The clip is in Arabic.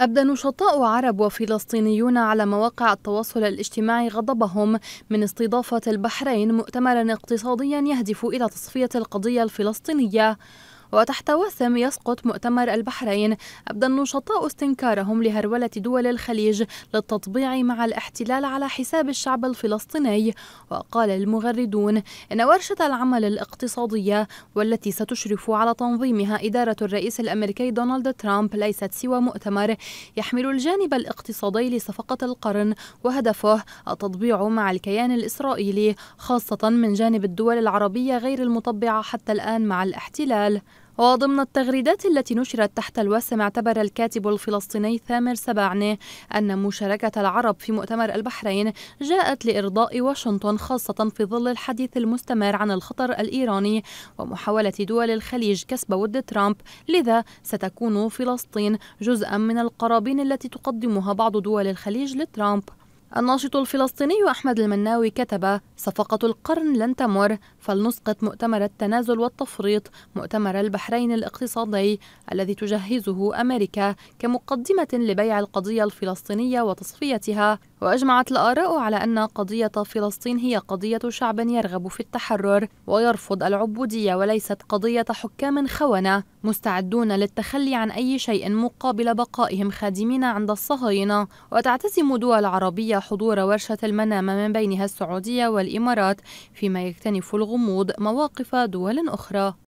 أبدى نشطاء عرب وفلسطينيون على مواقع التواصل الاجتماعي غضبهم من استضافة البحرين مؤتمرا اقتصاديا يهدف إلى تصفية القضية الفلسطينية وتحت وسم يسقط مؤتمر البحرين أبدى النشطاء استنكارهم لهرولة دول الخليج للتطبيع مع الاحتلال على حساب الشعب الفلسطيني وقال المغردون إن ورشة العمل الاقتصادية والتي ستشرف على تنظيمها إدارة الرئيس الأمريكي دونالد ترامب ليست سوى مؤتمر يحمل الجانب الاقتصادي لصفقة القرن وهدفه التطبيع مع الكيان الإسرائيلي خاصة من جانب الدول العربية غير المطبعة حتى الآن مع الاحتلال وضمن التغريدات التي نشرت تحت الوسم اعتبر الكاتب الفلسطيني ثامر سبعني أن مشاركة العرب في مؤتمر البحرين جاءت لإرضاء واشنطن خاصة في ظل الحديث المستمر عن الخطر الإيراني ومحاولة دول الخليج كسب ود ترامب لذا ستكون فلسطين جزءا من القرابين التي تقدمها بعض دول الخليج لترامب الناشط الفلسطيني أحمد المناوي كتب صفقة القرن لن تمر فلنسقط مؤتمر التنازل والتفريط مؤتمر البحرين الاقتصادي الذي تجهزه أمريكا كمقدمة لبيع القضية الفلسطينية وتصفيتها وأجمعت الآراء على أن قضية فلسطين هي قضية شعب يرغب في التحرر ويرفض العبودية وليست قضية حكام خونة مستعدون للتخلي عن أي شيء مقابل بقائهم خادمين عند الصهاينة وتعتزم دول عربية حضور ورشة المنامة من بينها السعودية والإمارات فيما يكتنف الغموض مواقف دول أخرى